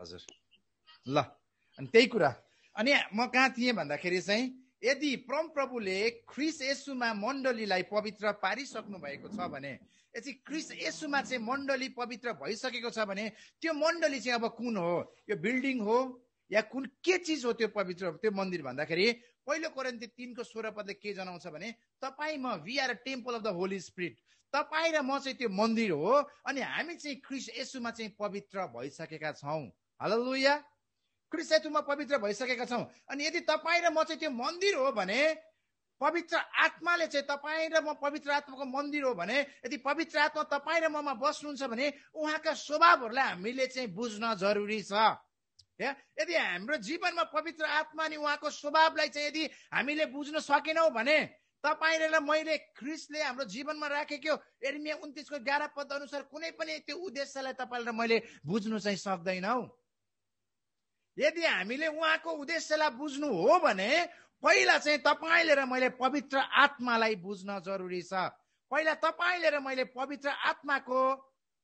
हजुर ल अनि त्यही कुरा अनि म कहाँ थिएँ भन्दाखेरि चाहिँ यदि परम प्रभुले क्रिस यसुमा मण्डलीलाई पवित्र पारिसक्नु भएको छ भने यदि क्रिस यसुमा चाहिँ मण्डली पवित्र भइसकेको छ भने त्यो मण्डली चाहिँ अब कुन हो यो बिल्डिङ हो या कुन के चिज हो त्यो पवित्र त्यो मन्दिर भन्दाखेरि पहिलो त्यो तिनको स्वर पदले के जनाउँछ भने तपाईँ म we are temple of the holy spirit तपाईँ र म चाहिँ त्यो मन्दिर हो अनि हामी चाहिँ क्रिस यसुमा चाहिँ पवित्र भइसकेका छौँ हललुया क्रिस्तात्वमा पवित्र भइसकेका छौँ अनि यदि तपाईँ र म चाहिँ त्यो मन्दिर हो भने पवित्र आत्माले चाहिँ तपाईँ र म पवित्र आत्माको मन्दिर हो भने यदि पवित्र आत्मा तपाईँ र ममा बस्नुहुन्छ भने उहाँका स्वभावहरूलाई हामीले चाहिँ बुझ्न जरुरी छ या यदि हाम्रो जीवनमा पवित्र आत्मा अनि उहाँको स्वभावलाई चाहिँ यदि हामीले बुझ्न सकेनौँ भने तपाईँले मैले ख्रिसले हाम्रो जीवनमा राखेको एर्मिया उन्तिसको ग्यार पद अनुसार कुनै पनि त्यो उद्देश्यलाई तपाईँले मैले बुझ्नु चाहिँ सक्दैनौँ यदि हामीले उहाँको उद्देश्यलाई बुझ्नु हो भने पहिला चाहिँ तपाईँले र मैले पवित्र आत्मालाई बुझ्न जरुरी छ पहिला तपाईँले र मैले पवित्र आत्माको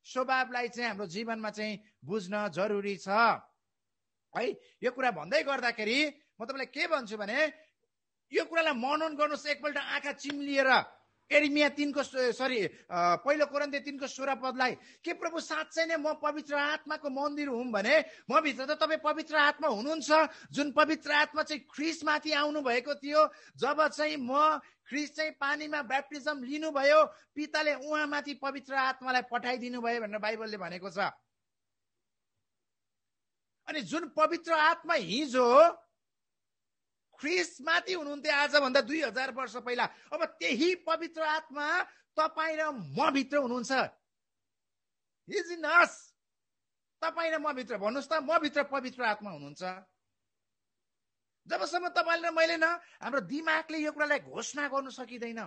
स्वभावलाई चाहिँ हाम्रो जीवनमा चाहिँ बुझ्न जरुरी छ है यो कुरा भन्दै गर्दाखेरि म तपाईँलाई के भन्छु भने यो कुरालाई मनन गर्नुहोस् एकपल्ट आँखा चिम्लिएर एरिमिया तिनको सरी पहिलो कोरन्ते तिनको सोह्र पदलाई के प्रभु साँच्चै नै म पवित्र आत्माको मन्दिर हुँ भने म भित्र त तपाईँ पवित्र आत्मा हुनुहुन्छ जुन पवित्र आत्मा चाहिँ ख्रिसमाथि भएको थियो जब चाहिँ म ख्रिस चाहिँ पानीमा ब्याप्टिजम लिनुभयो पिताले उहाँमाथि पवित्र आत्मालाई पठाइदिनु भयो भनेर बाइबलले भनेको छ अनि जुन पवित्र आत्मा हिजो ख्रिस माथि हुनुहुन्थ्यो आजभन्दा दुई हजार वर्ष पहिला अब त्यही पवित्र आत्मा तपाईँ र म भित्र हुनुहुन्छ इज इन अस तपाईँ र म भित्र भन्नुहोस् त म भित्र पवित्र आत्मा हुनुहुन्छ जबसम्म तपाईँले मैले न हाम्रो दिमागले यो कुरालाई घोषणा गर्नु सकिँदैन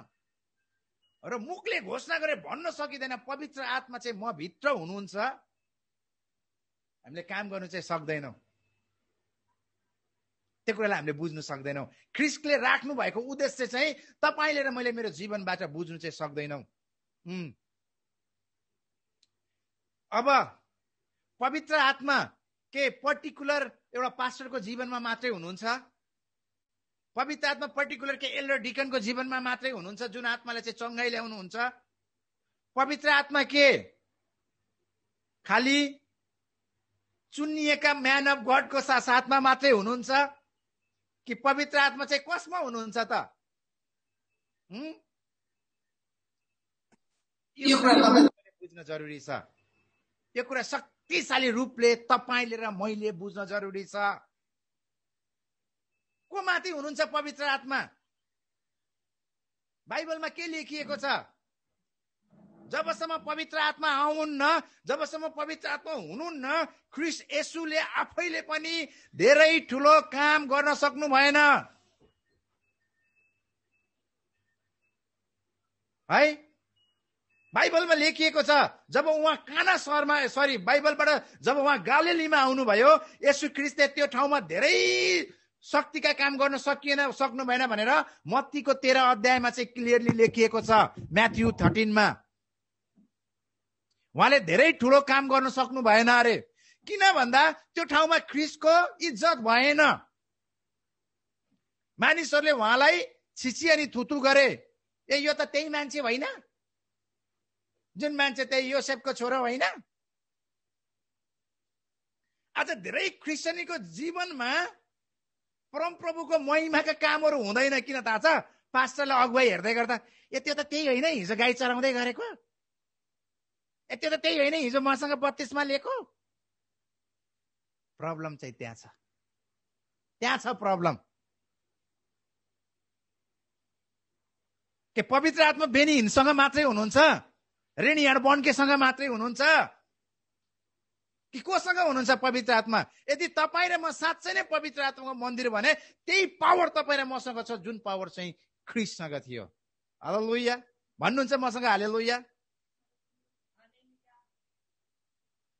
र मुखले घोषणा गरे भन्न सकिँदैन पवित्र आत्मा चाहिँ म भित्र हुनुहुन्छ हामीले काम गर्नु चाहिँ सक्दैनौँ त्यो कुरालाई हामीले बुझ्नु सक्दैनौँ क्रिस्टले राख्नु भएको उद्देश्य चाहिँ तपाईँले र मैले मेरो जीवनबाट बुझ्नु चाहिँ सक्दैनौ अब पवित्र आत्मा के पर्टिकुलर एउटा पास्टरको जीवनमा मात्रै हुनुहुन्छ पवित्र आत्मा पर्टिकुलर के एल्डर डिकनको जीवनमा मात्रै हुनुहुन्छ जुन आत्माले चाहिँ चङ्गाइ ल्याउनुहुन्छ पवित्र आत्मा के खालि चुनिएका म्यान अफ गडको साथमा मात्रै हुनुहुन्छ कि पवित्र आत्मा चाहिँ कसमा हुनुहुन्छ त यो कुरा बुझ्न जरुरी छ यो कुरा शक्तिशाली रूपले तपाईँले र मैले बुझ्न जरुरी छ को माथि हुनुहुन्छ पवित्र आत्मा बाइबलमा के लेखिएको छ जबसम्म पवित्र आत्मा आउन्न जबसम्म पवित्र आत्मा हुनुहुन्न क्रिस यसुले आफैले पनि धेरै ठुलो काम गर्न सक्नु भएन है बाइबलमा लेखिएको छ जब उहाँ काना सहरमा सरी बाइबलबाट जब उहाँ गालेलीमा आउनुभयो यसु क्रिस्टले त्यो ठाउँमा धेरै शक्तिका काम गर्न सकिएन सक्नु भएन भनेर मत्तीको तेह्र अध्यायमा चाहिँ क्लियरली लेखिएको छ म्याथ्यु थर्टिनमा उहाँले धेरै ठुलो काम गर्न सक्नु भएन अरे किन भन्दा त्यो ठाउँमा क्रिसको इज्जत भएन मानिसहरूले उहाँलाई छिची अनि थुतु गरे ए यो त त्यही मान्छे होइन जुन मान्छे त्यही यो सेपको छोरो होइन आज धेरै क्रिस्चियनीको जीवनमा परमप्रभुको महिमाका कामहरू हुँदैन किन थाहा छ पास्टरलाई अगुवाई हेर्दै गर्दा ए त्यो त त्यही होइन हिजो गाई चराउँदै गरेको त्यो त त्यही होइन हिजो मसँग बत्तिसमा लिएको प्रब्लम चाहिँ त्यहाँ छ त्यहाँ छ प्रब्लम के पवित्र आत्मा बेनी बेनीहीनसँग मात्रै हुनुहुन्छ यहाँ बन्केसँग मात्रै हुनुहुन्छ कि कोसँग हुनुहुन्छ पवित्र आत्मा यदि तपाईँ र म साँच्चै नै पवित्र आत्माको मन्दिर भने त्यही पावर तपाईँ र मसँग छ जुन पावर चाहिँ ख्रिससँग थियो लोहिया भन्नुहुन्छ मसँग हाले लोहिया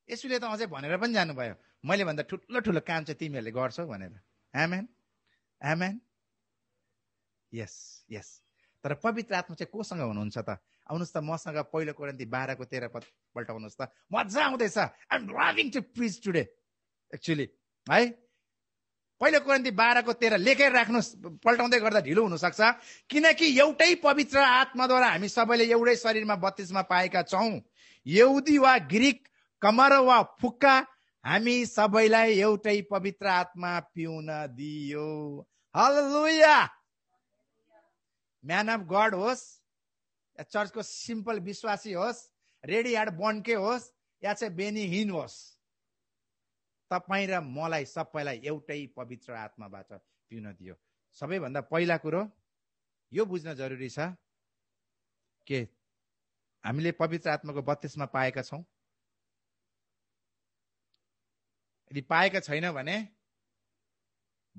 यसुले त अझै भनेर पनि जानुभयो मैले भन्दा ठुलो ठुलो काम चाहिँ तिमीहरूले गर्छौ भनेर आमेन आमेन यस यस तर पवित्र आत्मा चाहिँ कोसँग हुनुहुन्छ त आउनुहोस् त मसँग पहिलो कोरन्ती बाह्रको तेह्र पद पल्ट आउनुहोस् त मजा आउँदैछ I'm loving to praise today actually है पहिलो कोरन्ती बाह्रको तेह्र लेखेर राख्नुहोस् पल्टाउँदै गर्दा ढिलो हुनसक्छ किनकि एउटै पवित्र आत्माद्वारा हामी सबैले एउटै शरीरमा बत्तिसमा पाएका छौँ यहुदी वा ग्रिक कमर वा फुक्का हामी सबैलाई एउटै पवित्र आत्मा पिउन दियो हलुया म्यान अफ गड होस् या चर्चको सिम्पल विश्वासी होस् रेडी एड बन्डकै होस् या चाहिँ हिन होस् तपाईँ र मलाई सबैलाई एउटै पवित्र आत्माबाट पिउन दियो सबैभन्दा पहिला कुरो यो बुझ्न जरुरी छ के हामीले पवित्र आत्माको बत्तिसमा पाएका छौँ यदि पाएका छैन भने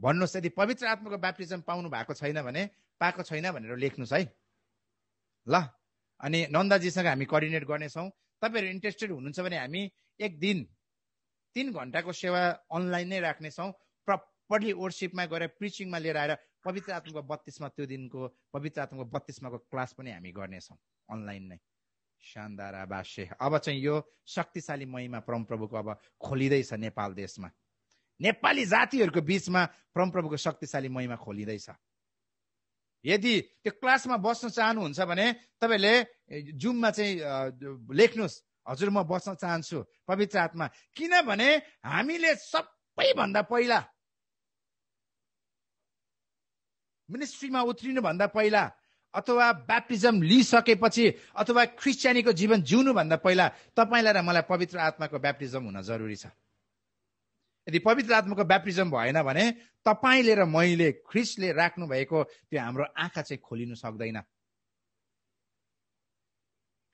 भन्नुहोस् यदि पवित्र आत्माको ब्याप्टिजम पाउनु भएको छैन भने पाएको छैन भनेर लेख्नुहोस् है ल अनि नन्दाजीसँग हामी कोअर्डिनेट गर्नेछौँ तपाईँहरू इन्ट्रेस्टेड हुनुहुन्छ भने हामी एक दिन तिन घन्टाको सेवा अनलाइन नै राख्नेछौँ प्रपरली वर्सिपमा गएर प्रिचिङमा लिएर आएर पवित्र आत्माको बत्तिसमा त्यो दिनको पवित्र आत्माको बत्तिसमाको क्लास पनि हामी गर्नेछौँ अनलाइन नै शानदार आवासे अब चाहिँ यो शक्तिशाली महिमा परमप्रभुको अब खोलिँदैछ नेपाल देशमा नेपाली जातिहरूको बिचमा परमप्रभुको शक्तिशाली महिमा खोलिँदैछ यदि त्यो क्लासमा बस्न चाहनुहुन्छ भने तपाईँले जुममा चाहिँ लेख्नुहोस् हजुर म बस्न चाहन्छु पवित्र आत्मा किनभने हामीले सबैभन्दा पहिला मिनिस्ट्रीमा उत्रिनुभन्दा पहिला अथवा ब्याप्टिजम लिइसकेपछि अथवा क्रिस्चियनीको जीवन जिउनुभन्दा पहिला तपाईँलाई र मलाई पवित्र आत्माको ब्याप्टिजम हुन जरुरी छ यदि पवित्र आत्माको ब्याप्टिजम भएन भने तपाईँले र मैले ख्रिस्टले भएको त्यो हाम्रो आँखा चाहिँ खोलिनु सक्दैन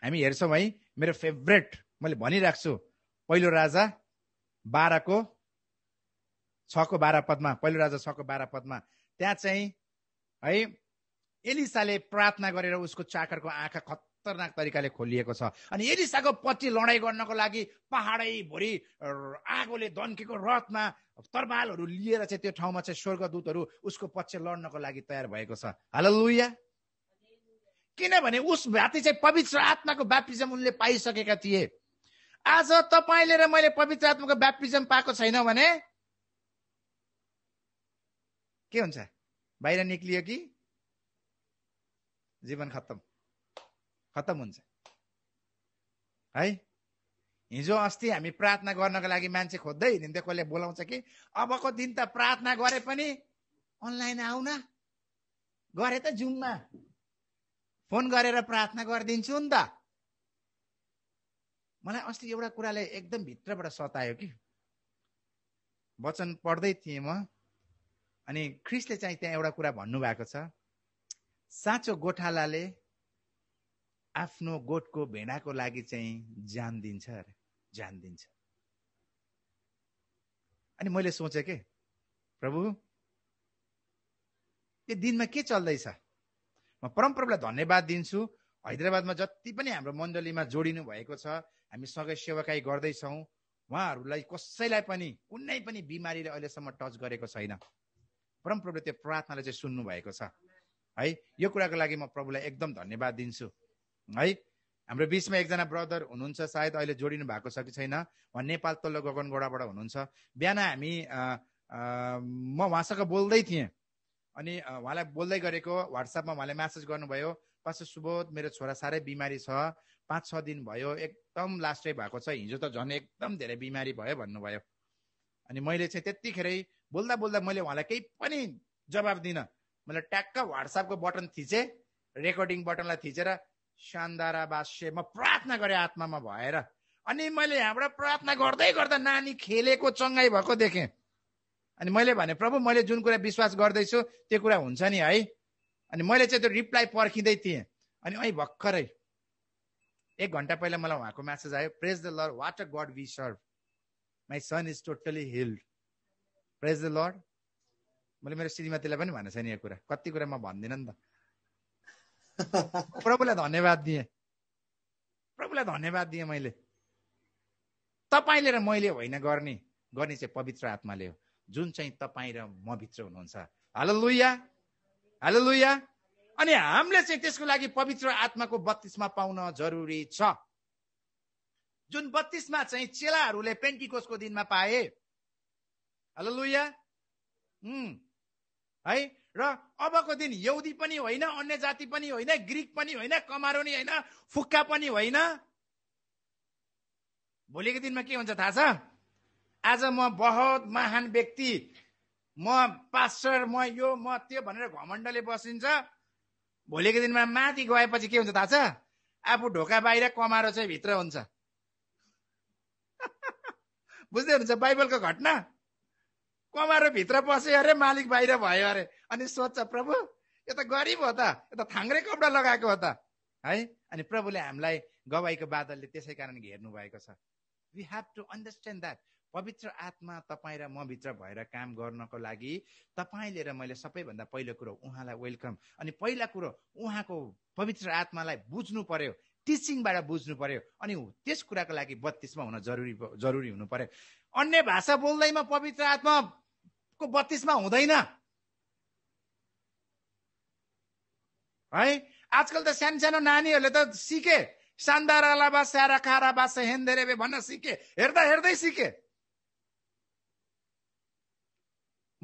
हामी हेर्छौँ है मेरो फेभरेट मैले भनिराख्छु पहिलो राजा बाह्रको छको बाह्र पदमा पहिलो राजा छको बाह्र पदमा त्यहाँ चाहिँ है एलिसाले प्रार्थना गरेर उसको चाकरको आँखा खतरनाक तरिकाले खोलिएको छ अनि एलिसाको पछि लडाइँ गर्नको लागि पहाडैभरि आगोले दन्केको रथमा तरबालहरू लिएर चाहिँ त्यो ठाउँमा चाहिँ स्वर्गदूतहरू उसको पछि लड्नको लागि तयार भएको छ हाल लुया किनभने उस भाती चाहिँ पवित्र आत्माको ब्याप्टिजम उनले पाइसकेका थिए आज तपाईँले र मैले पवित्र आत्माको ब्याप्टिजम पाएको छैन भने के हुन्छ बाहिर निक्लियो कि जीवन खत्तम खत्तम हुन्छ है हिजो अस्ति हामी प्रार्थना गर्नको लागि मान्छे खोज्दै हिँड्थ्यो कसले बोलाउँछ कि अबको दिन त प्रार्थना गरे पनि अनलाइन आउन गरे त जुममा फोन गरेर प्रार्थना गरिदिन्छु नि त मलाई अस्ति एउटा कुराले एकदम भित्रबाट सतायो कि वचन पढ्दै थिएँ म अनि क्रिसले चाहिँ त्यहाँ एउटा कुरा भन्नुभएको छ साँचो गोठालाले आफ्नो गोठको भेडाको लागि चाहिँ ज्यान दिन्छ अरे ज्यान दिन्छ अनि मैले सोचेँ के प्रभु यो दिनमा के चल्दैछ म परमप्रभुलाई धन्यवाद दिन्छु हैदराबादमा जति पनि हाम्रो मण्डलीमा जोडिनु भएको छ हामी सँगै सेवाकाई गर्दैछौँ उहाँहरूलाई कसैलाई पनि कुनै पनि बिमारीले अहिलेसम्म टच गरेको छैन परमप्रभुले त्यो प्रार्थनाले चाहिँ सुन्नु भएको छ है यो कुराको लागि म प्रभुलाई एकदम धन्यवाद दिन्छु है हाम्रो बिचमा एकजना ब्रदर हुनुहुन्छ सायद अहिले जोडिनु भएको छ कि छैन उहाँ नेपाल तल्लो गगनगोडाबाट हुनुहुन्छ बिहान हामी म उहाँसँग बोल्दै थिएँ अनि उहाँलाई बोल्दै गरेको वाट्सएपमा उहाँले म्यासेज गर्नुभयो पासो सुबोध मेरो छोरा साह्रै बिमारी छ पाँच छ दिन भयो एकदम लास्टै भएको छ हिजो त झन् एकदम धेरै बिमारी भयो भन्नुभयो अनि मैले चाहिँ त्यतिखेरै बोल्दा बोल्दा मैले उहाँलाई केही पनि जवाब दिन मैले ट्याक्क वाट्सएपको बटन थिचेँ रेकर्डिङ बटनलाई थिचेर शानदारा बास्य म प्रार्थना गरेँ आत्मामा भएर अनि मैले यहाँबाट प्रार्थना गर्दै गर्दा नानी खेलेको चङ्गाई भएको देखेँ अनि मैले भने प्रभु मैले जुन कुरा विश्वास गर्दैछु त्यो कुरा हुन्छ नि है अनि मैले चाहिँ त्यो रिप्लाई पर्खिँदै थिएँ अनि ऐ भर्खरै एक घन्टा पहिला मलाई उहाँको म्यासेज आयो praise the lord what a god we serve my son is totally healed praise the lord मैले मेरो श्रीमतीलाई पनि भनेको छैन यो कुरा कति कुरा म भन्दिनँ नि त प्रभुलाई धन्यवाद दिएँ प्रभुलाई धन्यवाद दिएँ मैले तपाईँले र मैले होइन गर्ने गर्ने चाहिँ पवित्र आत्माले हो जुन चाहिँ तपाईँ र म भित्र हुनुहुन्छ हालो लुया हालो लुया अनि हामीले चाहिँ त्यसको लागि पवित्र आत्माको बत्तिसमा पाउन जरुरी छ जुन बत्तिसमा चाहिँ चेलाहरूले पेन्टिकोसको दिनमा पाए हेलो लुया है र अबको दिन यौदी पनि होइन अन्य जाति पनि होइन ग्रिक पनि होइन कमारो नि होइन फुक्का पनि होइन भोलिको दिनमा के हुन्छ थाहा छ आज म बहुत महान व्यक्ति म पास्टर म यो म त्यो भनेर घमण्डले बसिन्छ भोलिको दिनमा माथि गएपछि के हुन्छ थाहा छ आफू ढोका बाहिर कमारो चाहिँ भित्र हुन्छ बुझ्दै हुन्छ बाइबलको घटना कमाएर भित्र बस्यो अरे मालिक बाहिर भयो अरे अनि सोध्छ प्रभु यो त गरिब हो त यो त थाङ्रे कपडा लगाएको हो त है अनि प्रभुले हामीलाई गवाईको बादलले त्यसै कारण घेर्नु भएको छ we have to understand that पवित्र आत्मा तपाईँ र म भित्र भएर काम गर्नको लागि तपाईँले र मैले सबैभन्दा पहिलो कुरो उहाँलाई वेलकम अनि पहिला कुरो उहाँको पवित्र आत्मालाई बुझ्नु पर्यो टिचिङबाट बुझ्नु पर्यो अनि त्यस कुराको लागि बत्तिसमा हुन जरुरी जरुरी हुनु पर्यो अन्य भाषा बोल्दैमा पवित्र आत्मा को बत्तिसमा हुँदैन है आजकल त सानो सानसानो नानीहरूले त सिके सान्दारा अलाबा स्यारा खारा बास भन्न सिके हेर्दा हेर्दै सिके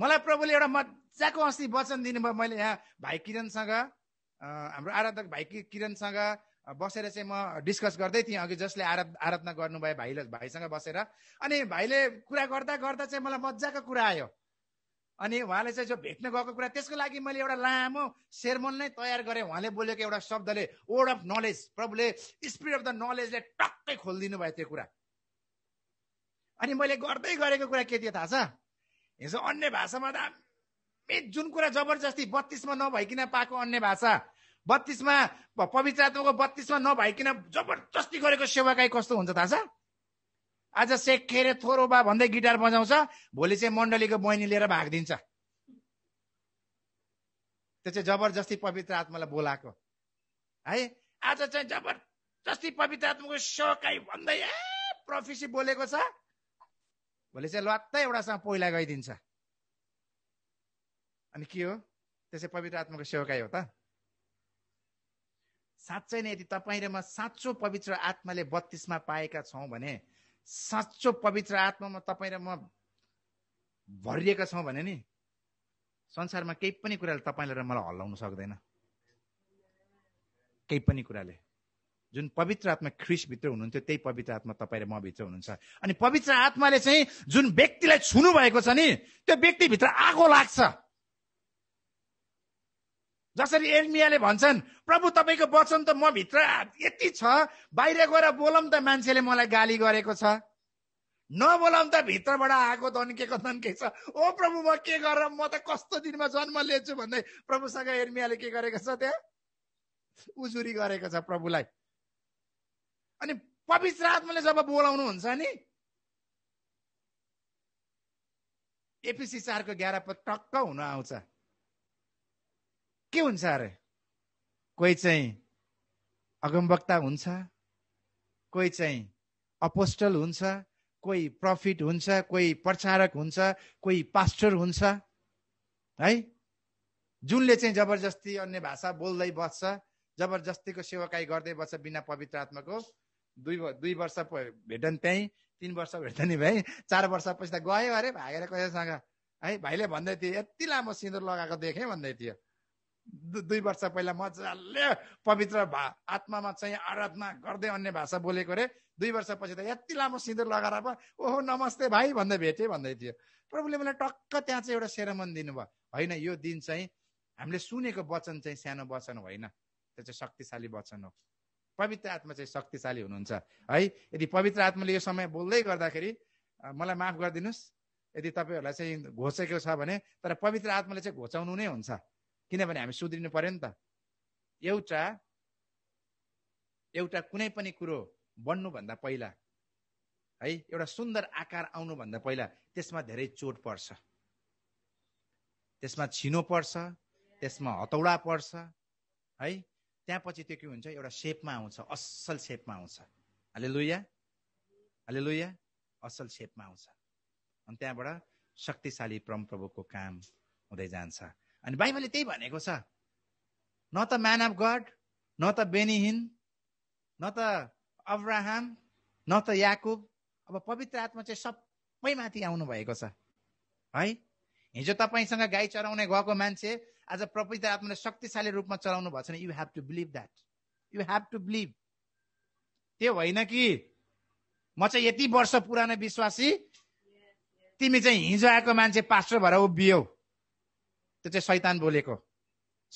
मलाई प्रभुले एउटा मजाको अस्ति वचन दिनुभयो मैले यहाँ भाइ किरणसँग हाम्रो आराधक भाइ किरणसँग बसेर चाहिँ म डिस्कस गर्दै थिएँ अघि जसले आराध आराधना गर्नुभयो भाइ भाइसँग बसेर अनि भाइले कुरा गर्दा गर्दा चाहिँ मलाई मजाको कुरा आयो अनि उहाँले चाहिँ जो भेट्न गएको कुरा त्यसको लागि मैले एउटा लामो सेरमोन नै तयार गरेँ उहाँले बोलेको एउटा शब्दले वर्ड अफ नलेज प्रभुले स्पिड अफ द नलेजले टक्कै खोलिदिनु भयो त्यो कुरा अनि मैले गर्दै गरेको कुरा के थियो थाहा छ हिजो अन्य भाषामा दामी जुन कुरा जबरजस्ती बत्तिसमा नभइकन पाएको अन्य भाषा बत्तिसमा पवित्र आत्माको बत्तिसमा नभइकन जबरजस्ती गरेको सेवाकाई कस्तो हुन्छ थाहा छ आज सेखेरे थोरो बा भन्दै गिटार बजाउँछ भोलि चाहिँ मण्डलीको बहिनी लिएर भागिदिन्छ त्यो चाहिँ जबरजस्ती पवित्र आत्मालाई बोलाएको है आज चाहिँ जबरजस्ती पवित्र आत्माको सोकाइ भन्दै ए प्रफिसी बोलेको छ भोलि चाहिँ लत्तै एउटासँग पहिला गइदिन्छ अनि के हो त्यो चाहिँ पवित्र आत्माको सेवकाइ हो त साँच्चै नै यदि तपाईँ र म साँचो पवित्र आत्माले बत्तिसमा पाएका छौँ भने साँचो पवित्र आत्मामा तपाईँ र म भरिएका छौँ भने नि संसारमा केही पनि कुराले तपाईँले र मलाई हल्लाउनु सक्दैन केही पनि कुराले जुन पवित्र आत्मा ख्रिसभित्र हुनुहुन्थ्यो त्यही पवित्र आत्मा तपाईँ र म भित्र हुनुहुन्छ अनि पवित्र आत्माले चाहिँ जुन व्यक्तिलाई छुनु भएको छ नि त्यो व्यक्तिभित्र आगो लाग्छ जसरी एर्मियाले भन्छन् प्रभु तपाईँको वचन त म भित्र यति छ बाहिर गएर बोलौँ त मान्छेले मलाई गाली गरेको छ नबोलाउँ त भित्रबाट आएको धन्केको धन्के छ ओ प्रभु म के गरेर म त कस्तो दिनमा जन्म लिन्छु भन्दै प्रभुसँग एर्मियाले के गरेको छ त्यहाँ उजुरी गरेको छ प्रभुलाई अनि पवित्र आत्माले जब बोलाउनु हुन्छ नि एपिसी चारको ग्यारपद टक्क हुन आउँछ के हुन्छ अरे कोही चाहिँ अगमवक्ता हुन्छ कोही चाहिँ अपोस्टल हुन्छ कोही प्रफिट हुन्छ कोही प्रचारक हुन्छ कोही पास्टर हुन्छ है जुनले चाहिँ जबरजस्ती अन्य भाषा बोल्दै बस्छ जबरजस्तीको सेवाकाई गर्दै बस्छ बिना पवित्र आत्माको दुई दुई वर्ष भेटन त्यहीँ तिन वर्ष भेट्दैन भाइ चार वर्ष वर्षपछि त गयो अरे भागेर कसैसँग है भाइले भन्दै थियो यति लामो सिन्दुर लगाएको देखेँ भन्दै थियो दुई वर्ष पहिला मजाले पवित्र भा आत्मामा चाहिँ आराधना गर्दै अन्य भाषा बोलेको रे दुई वर्षपछि त यति लामो सिन्दुर लगाएर पो ओहो नमस्ते भाइ भन्दै भेटेँ भन्दै थियो प्रभुले मलाई टक्क त्यहाँ चाहिँ एउटा सेरमन दिनुभयो होइन यो दिन चाहिँ हामीले सुनेको वचन चाहिँ सानो वचन होइन त्यो चाहिँ शक्तिशाली वचन हो पवित्र आत्मा चाहिँ शक्तिशाली हुनुहुन्छ है यदि पवित्र आत्माले यो समय बोल्दै गर्दाखेरि मलाई माफ गरिदिनुहोस् यदि तपाईँहरूलाई चाहिँ घोचेको छ भने तर पवित्र आत्माले चाहिँ घोचाउनु नै हुन्छ किनभने हामी सुध्रिनु पर्यो नि त एउटा एउटा कुनै पनि कुरो बन्नुभन्दा पहिला है एउटा सुन्दर आकार आउनुभन्दा पहिला त्यसमा धेरै चोट पर्छ त्यसमा छिनो पर्छ त्यसमा हतौडा पर्छ है त्यहाँ पछि त्यो के हुन्छ एउटा सेपमा आउँछ असल सेपमा आउँछ अहिले लुया अहिले लुया असल सेपमा आउँछ अनि त्यहाँबाट शक्तिशाली परमप्रभुको काम हुँदै जान्छ अनि बाइबलले त्यही भनेको छ न त म्यान अफ गड न त बेनिहिन न त अब्राहम न त याकुब अब पवित्र आत्मा चाहिँ सबै माथि आउनु भएको छ है हिजो तपाईँसँग गाई चराउने गएको मान्छे आज पवित्र आत्माले शक्तिशाली रूपमा चलाउनु भएको छैन you have to believe that you have to believe त्यो होइन कि म चाहिँ यति वर्ष पुरानो विश्वासी तिमी चाहिँ हिजो आएको मान्छे पास्टर भएर उभियौ त्यो चाहिँ सैतान बोलेको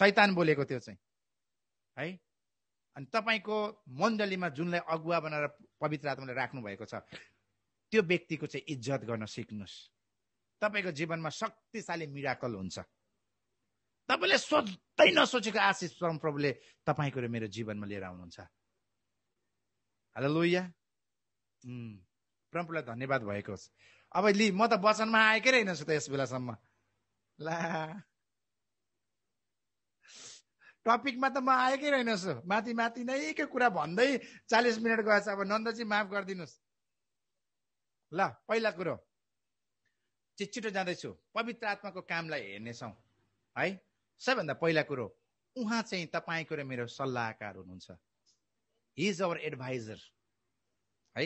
सैतान बोलेको त्यो चाहिँ है अनि तपाईँको मण्डलीमा जुनलाई अगुवा बनाएर पवित्र आत्माले राख्नु भएको छ त्यो व्यक्तिको चाहिँ इज्जत गर्न सिक्नुहोस् तपाईँको जीवनमा शक्तिशाली मिराकल हुन्छ तपाईँले सोच्दै नसोचेको आशिष परम प्रभुले तपाईँको र मेरो जीवनमा लिएर आउनुहुन्छ हेलो लोहिया परमप्रभुलाई धन्यवाद भएको अब लि म त वचनमा आएकै रहेनछु त यस बेलासम्म ला टपिकमा त म आएकै रहेनछु माथि माथि नै के कुरा भन्दै चालिस मिनट गएछ अब नन्दजी माफ गरिदिनुहोस् ल पहिला कुरो छिटो जाँदैछु पवित्र आत्माको कामलाई हेर्नेछौँ है सबैभन्दा पहिला कुरो उहाँ चाहिँ तपाईँको र मेरो सल्लाहकार हुनुहुन्छ इज अवर एडभाइजर है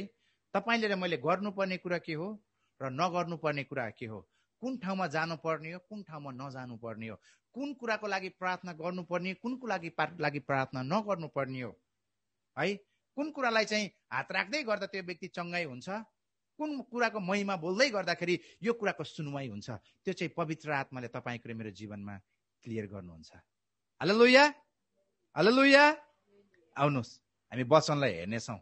तपाईँले र मैले गर्नुपर्ने कुरा के हो र नगर्नुपर्ने कुरा के हो कुन ठाउँमा जानुपर्ने हो कुन ठाउँमा नजानुपर्ने हो कुन कुराको लागि प्रार्थना गर्नुपर्ने कुनको लागि लागि प्रार्थना नगर्नुपर्ने हो है कुन कुरालाई चाहिँ हात राख्दै गर्दा त्यो व्यक्ति चङ्गाई हुन्छ कुन कुराको महिमा बोल्दै गर्दाखेरि यो कुराको सुनवाई हुन्छ त्यो चाहिँ पवित्र आत्माले तपाईँको मेरो जीवनमा क्लियर गर्नुहुन्छ हेलो लुया हेलो लुया आउनुहोस् हामी वचनलाई हेर्नेछौँ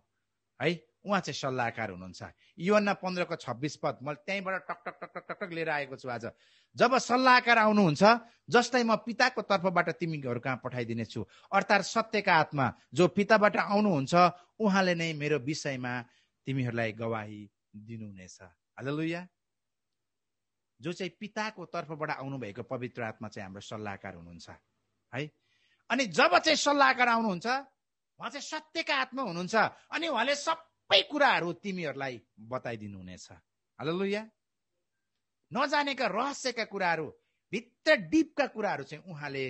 है उहाँ चाहिँ सल्लाहकार हुनुहुन्छ योभन्दा पन्ध्रको छब्बिस पद मैले त्यहीँबाट टक टक टक टक टक टक लिएर आएको छु आज जब सल्लाहकार आउनुहुन्छ जस्तै म पिताको तर्फबाट तिमीहरू कहाँ पठाइदिनेछु अर्थात् सत्यका आत्मा जो पिताबाट आउनुहुन्छ उहाँले नै मेरो विषयमा तिमीहरूलाई गवाही दिनुहुनेछ हालेलुया जो चाहिँ पिताको तर्फबाट आउनुभएको पवित्र आत्मा चाहिँ हाम्रो सल्लाहकार हुनुहुन्छ है अनि जब चाहिँ सल्लाहकार आउनुहुन्छ उहाँ चाहिँ सत्यका आत्मा हुनुहुन्छ अनि उहाँले सब सबै कुराहरू तिमीहरूलाई बताइदिनु हुनेछ बताइदिनुहुनेछ हलुया नजानेका रहस्यका कुराहरू भित्र डिपका कुराहरू चाहिँ उहाँले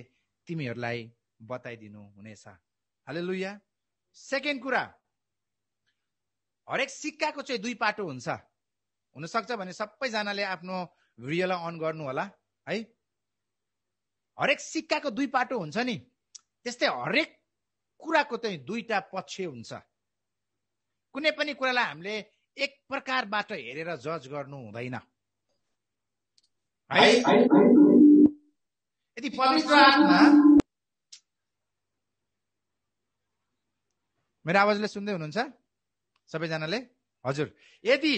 तिमीहरूलाई बताइदिनु हुनेछ लुया सेकेन्ड कुरा हरेक सिक्काको चाहिँ दुई पाटो हुन्छ हुनसक्छ भने सबैजनाले आफ्नो भिडियोलाई अन गर्नु होला है हरेक सिक्काको दुई पाटो हुन्छ नि त्यस्तै हरेक कुराको चाहिँ दुईटा पक्ष हुन्छ कुनै पनि कुरालाई हामीले एक प्रकारबाट हेरेर जज गर्नु हुँदैन यदि पवित्र आत्मा मेरो आवाजले सुन्दै हुनुहुन्छ सबैजनाले हजुर यदि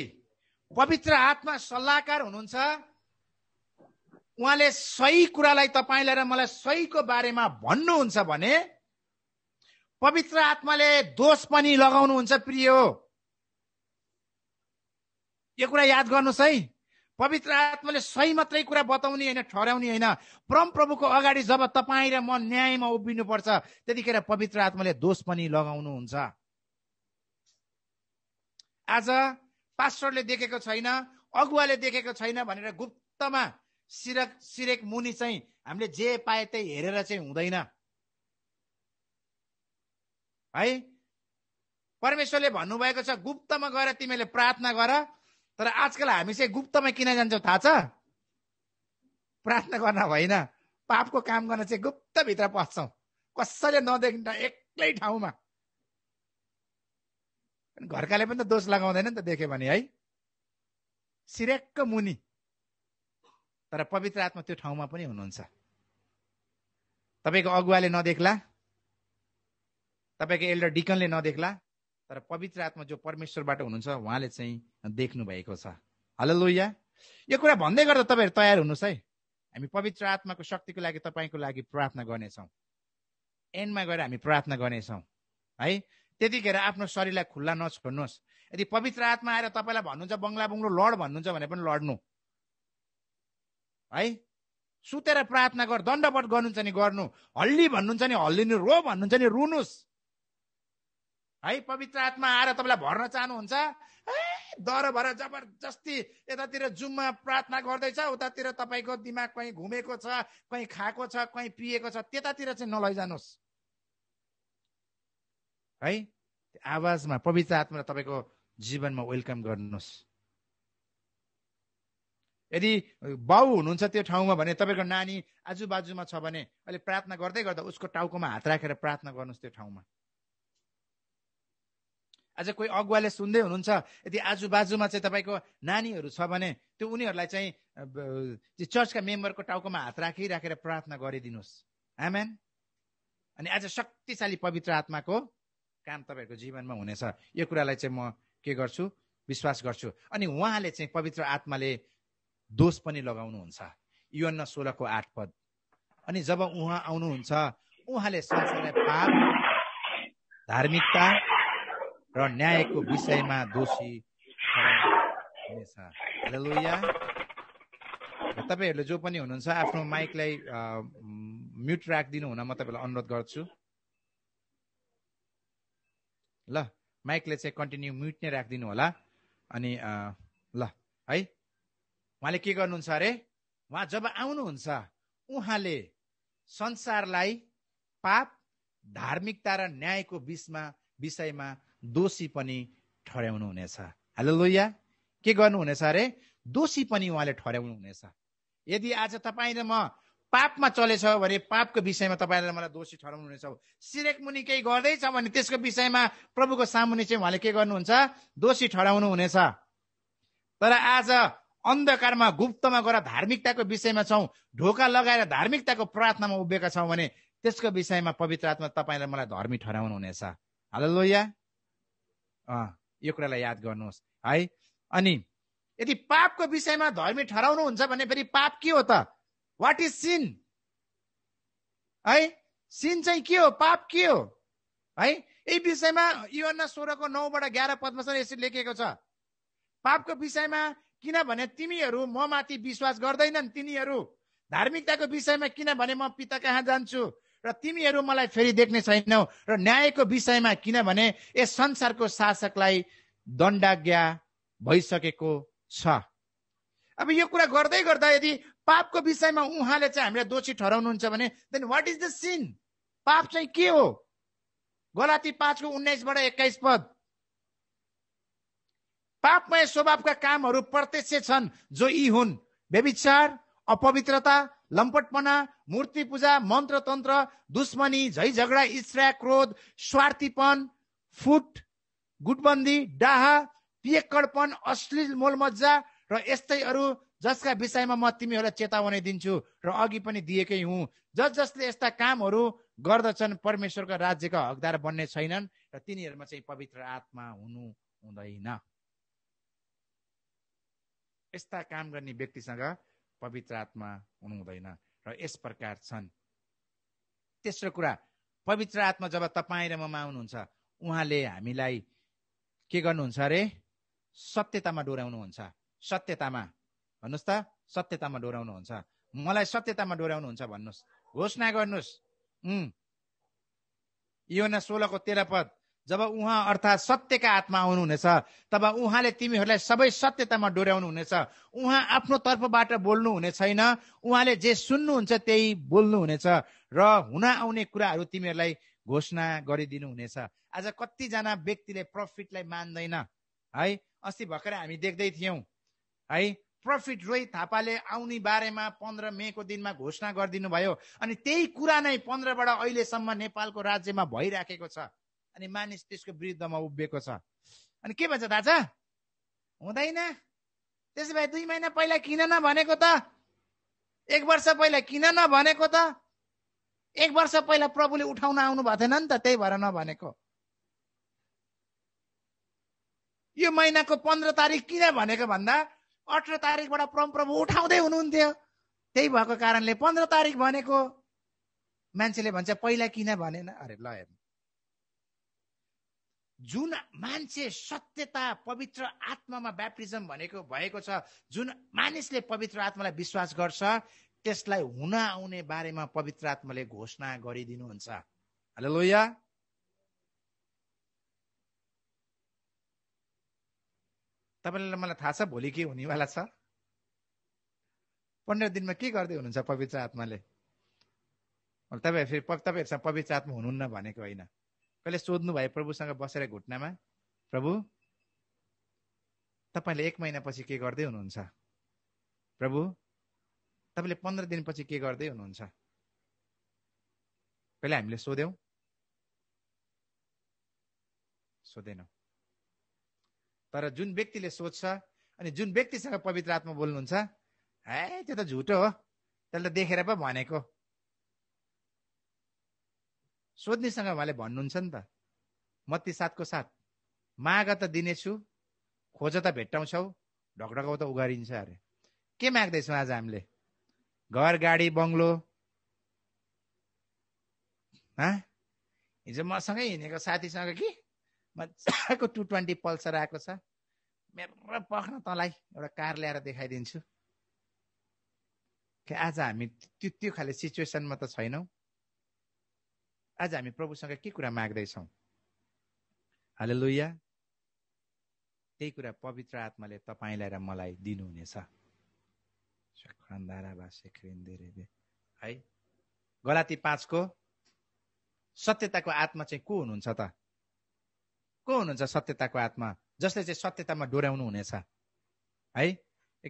पवित्र आत्मा सल्लाहकार हुनुहुन्छ उहाँले सही कुरालाई तपाईँलाई र मलाई सहीको बारेमा भन्नुहुन्छ भने पवित्र आत्माले दोष पनि लगाउनुहुन्छ प्रिय यो कुरा याद गर्नुहोस् है पवित्र आत्माले सही मात्रै कुरा बताउने होइन ठहराउने होइन परम प्रभुको अगाडि जब तपाईँ र म न्यायमा उभिनु पर्छ त्यतिखेर पवित्र आत्माले दोष पनि लगाउनुहुन्छ आज पास्टरले देखेको छैन अगुवाले देखेको छैन भनेर गुप्तमा सिरक सिरेक मुनि चाहिँ हामीले जे पाए त्यही हेरेर चाहिँ हुँदैन है परमेश्वरले भन्नुभएको छ गुप्तमा गएर तिमीले प्रार्थना गर तर आजकल हामी चाहिँ गुप्तमा किन जान्छौँ थाहा छ प्रार्थना गर्न होइन पापको काम गर्न चाहिँ गुप्तभित्र पस्छौ कसैले नदेखि एक्लै ठाउँमा घरकाले पनि त दोष लगाउँदैन नि त देख्यो भने है सिरेक्क मुनि तर पवित्र आत्मा त्यो ठाउँमा पनि हुनुहुन्छ तपाईँको अगुवाले नदेख्ला तपाईँको एल्डर डिकनले नदेख्ला तर पवित्र आत्मा जो परमेश्वरबाट हुनुहुन्छ उहाँले चाहिँ देख्नु भएको छ हेलो लोहिया यो कुरा भन्दै गर्दा तपाईँहरू तयार हुनुहोस् है हामी पवित्र आत्माको शक्तिको लागि तपाईँको लागि प्रार्थना गर्नेछौँ एन्डमा गएर हामी प्रार्थना गर्नेछौँ है त्यतिखेर आफ्नो शरीरलाई खुल्ला नछोड्नुहोस् यदि पवित्र आत्मा आएर तपाईँलाई भन्नुहुन्छ बङ्गला बङ्गलो लड भन्नुहुन्छ भने पनि लड्नु है सुतेर प्रार्थना गर दण्डपट गर्नुहुन्छ नि गर्नु हल्ली भन्नुहुन्छ नि हल्लिनु रो भन्नुहुन्छ नि रुनुहोस् है पवित्र आत्मा आएर तपाईँलाई भर्न चाहनुहुन्छ डर भएर जबरजस्ती यतातिर जुममा प्रार्थना गर्दैछ उतातिर तपाईँको दिमाग कहीँ घुमेको छ कहीँ खाएको छ कहीँ पिएको छ त्यतातिर चाहिँ नलैजानुहोस् है आवाजमा पवित्र आत्मा तपाईँको जीवनमा वेलकम गर्नुहोस् यदि बाउ हुनुहुन्छ त्यो ठाउँमा भने तपाईँको नानी आजुबाजुमा छ भने अहिले प्रार्थना गर्दै गर्दा उसको टाउकोमा हात राखेर प्रार्थना गर्नुहोस् त्यो ठाउँमा आज कोही अगुवाले सुन्दै हुनुहुन्छ यदि आजुबाजुमा चाहिँ तपाईँको नानीहरू छ भने त्यो उनीहरूलाई चाहिँ चर्चका मेम्बरको टाउकोमा हात राखिराखेर प्रार्थना गरिदिनुहोस् आमेन अनि आज शक्तिशाली पवित्र आत्माको काम तपाईँहरूको जीवनमा हुनेछ यो कुरालाई चाहिँ म के गर्छु विश्वास गर्छु अनि उहाँले चाहिँ पवित्र आत्माले दोष पनि लगाउनुहुन्छ युवन्न सोह्रको आठ पद अनि जब उहाँ आउनुहुन्छ उहाँले संसारलाई पाप धार्मिकता र न्यायको विषयमा दोषी तपाईँहरूले जो पनि हुनुहुन्छ आफ्नो माइकलाई म्युट राखिदिनु हुन म तपाईँलाई अनुरोध गर्छु ल माइकले चाहिँ कन्टिन्यू म्युट नै राखिदिनु होला अनि ल है उहाँले के गर्नुहुन्छ अरे उहाँ जब आउनुहुन्छ उहाँले संसारलाई पाप धार्मिकता र न्यायको बिचमा विषयमा दोषी पनि ठहर्याउनु हुनेछ हेलो लोहिया के गर्नुहुनेछ अरे दोषी पनि उहाँले ठहर्याउनु हुनेछ यदि आज तपाईँ र म पापमा चलेछ भने पापको विषयमा तपाईँले मलाई दोषी ठहराउनुहुनेछ सिरेक मुनि केही गर्दैछ भने त्यसको विषयमा प्रभुको सामुनि चाहिँ उहाँले के गर्नुहुन्छ दोषी ठहराउनु हुनेछ तर आज अन्धकारमा गुप्तमा गएर धार्मिकताको विषयमा छौँ ढोका लगाएर धार्मिकताको प्रार्थनामा उभिएका छौँ भने त्यसको विषयमा पवित्र आत्मा तपाईँले मलाई धर्मी ठहराउनुहुनेछ हेलो हालो यो कुरालाई याद गर्नुहोस् है अनि यदि पापको विषयमा धर्मी ठहराउनुहुन्छ भने फेरि पाप के हो त वाट इज सिन है सिन चाहिँ के हो पाप के हो है यही विषयमा योना सोह्रको नौबाट एघार पदमा चाहिँ यसरी लेखिएको छ पापको विषयमा किनभने तिमीहरू म माथि विश्वास गर्दैनन् तिनीहरू धार्मिकताको विषयमा किनभने म पिता कहाँ जान्छु र तिमीहरू मलाई फेरि देख्ने छैनौ र न्यायको विषयमा किनभने यस संसारको शासकलाई दण्डाज्ञा भइसकेको छ अब यो कुरा गर्दै गर्दा यदि पापको विषयमा उहाँले चाहिँ हामीलाई दोषी ठहराउनुहुन्छ भने then what is the sin पाप चाहिँ के हो गलाती पाँचको उन्नाइसबाट एक्काइस पद पापमय स्वभावका कामहरू प्रत्यक्ष छन् जो यी हुन् व्यविचार अपवित्रता लम्पटपना मूर्ति पूजा मन्त्र तन्त्र दुश्मनी झै झगडा इच्छा क्रोध स्वार्थीपन फुट गुटबन्दी डाह पियकडपन अश्लील मोलमज्जा र यस्तै अरू जसका विषयमा म तिमीहरूलाई चेतावनी दिन्छु र अघि पनि दिएकै हुँ जस जसले यस्ता कामहरू गर्दछन् परमेश्वरको राज्यका हकदार बन्ने छैनन् र तिनीहरूमा चाहिँ पवित्र आत्मा हुनु हुँदैन यस्ता काम गर्ने व्यक्तिसँग पवित्र आत्मा हुनुहुँदैन र यस प्रकार छन् तेस्रो कुरा पवित्र आत्मा जब तपाईँ र ममा आउनुहुन्छ उहाँले हामीलाई के गर्नुहुन्छ अरे सत्यतामा डोर्याउनुहुन्छ सत्यतामा भन्नुहोस् त सत्यतामा डोर्याउनुहुन्छ मलाई सत्यतामा डोर्याउनुहुन्छ भन्नुहोस् घोषणा गर्नुहोस् यो न सोह्रको तेह्र पद जब उहाँ अर्थात् सत्यका आत्मा आउनुहुनेछ तब उहाँले तिमीहरूलाई सबै सत्यतामा डोर्याउनु हुनेछ उहाँ आफ्नो तर्फबाट बोल्नु हुने छैन उहाँले जे सुन्नुहुन्छ त्यही बोल्नु हुनेछ र हुन आउने कुराहरू तिमीहरूलाई घोषणा गरिदिनु हुनेछ आज कतिजना व्यक्तिले प्रफिटलाई मान्दैन है अस्ति भर्खर हामी देख्दै थियौँ है प्रफिट रोहित थापाले आउने बारेमा पन्ध्र मेको दिनमा घोषणा गरिदिनु भयो अनि त्यही कुरा नै पन्ध्रबाट अहिलेसम्म नेपालको राज्यमा भइराखेको छ अनि मानिस त्यसको विरुद्धमा उभिएको छ अनि के भन्छ थाहा हुँदैन त्यसो भए दुई महिना पहिला किन न भनेको त एक वर्ष पहिला किन न भनेको त एक वर्ष पहिला प्रभुले उठाउन आउनु भएको थिएन नि त त्यही भएर नभनेको यो महिनाको पन्ध्र तारिक किन भनेको भन्दा अठार तारिकबाट प्रभु उठाउँदै हुनुहुन्थ्यो त्यही भएको कारणले पन्ध्र तारिक भनेको मान्छेले भन्छ पहिला किन भनेन अरे ल हेर्नु जुन मान्छे सत्यता पवित्र आत्मामा ब्याप्टिजम भनेको भएको छ जुन मानिसले पवित्र आत्मालाई विश्वास गर्छ त्यसलाई हुन आउने बारेमा पवित्र आत्माले घोषणा गरिदिनुहुन्छ हेलो लोहिया तपाईँलाई मलाई थाहा छ भोलि के हुनेवाला छ पन्ध्र दिनमा के गर्दै हुनुहुन्छ पवित्र आत्माले तपाईँ फेरि तपाईँहरूसँग पवित्र आत्मा हुनुहुन्न भनेको होइन कहिले सोध्नु भयो प्रभुसँग बसेर घुटनामा प्रभु तपाईँले एक महिनापछि के गर्दै हुनुहुन्छ प्रभु तपाईँले पन्ध्र दिनपछि के गर्दै हुनुहुन्छ कहिले हामीले सोध्यौँ सोधेनौँ तर जुन व्यक्तिले सोध्छ अनि जुन व्यक्तिसँग पवित्र आत्मा बोल्नुहुन्छ है त्यो त झुटो हो त्यसले त देखेर पो भनेको सोध्नेसँग उहाँले भन्नुहुन्छ नि त मत्ती साथको साथ माग त दिनेछु खोज त भेट्टाउँछौ ढकढकाउ त उघारिन्छ अरे के माग्दैछौँ आज हामीले घर गाडी बङ्गलो हिजो मसँगै हिँडेको साथीसँग कि मजाको टु ट्वेन्टी पल्सर आएको छ मेरो पख्न तँलाई एउटा कार ल्याएर देखाइदिन्छु के आज हामी त्यो त्यो खाले सिचुएसनमा त छैनौँ आज हामी प्रभुसँग के कुरा माग्दैछौँ हाले लुया त्यही कुरा पवित्र आत्माले तपाईँलाई र मलाई दिनुहुनेछ है गलाती पाँचको सत्यताको आत्मा चाहिँ को हुनुहुन्छ त को हुनुहुन्छ सत्यताको आत्मा जसले चाहिँ सत्यतामा डोर्याउनु हुनेछ है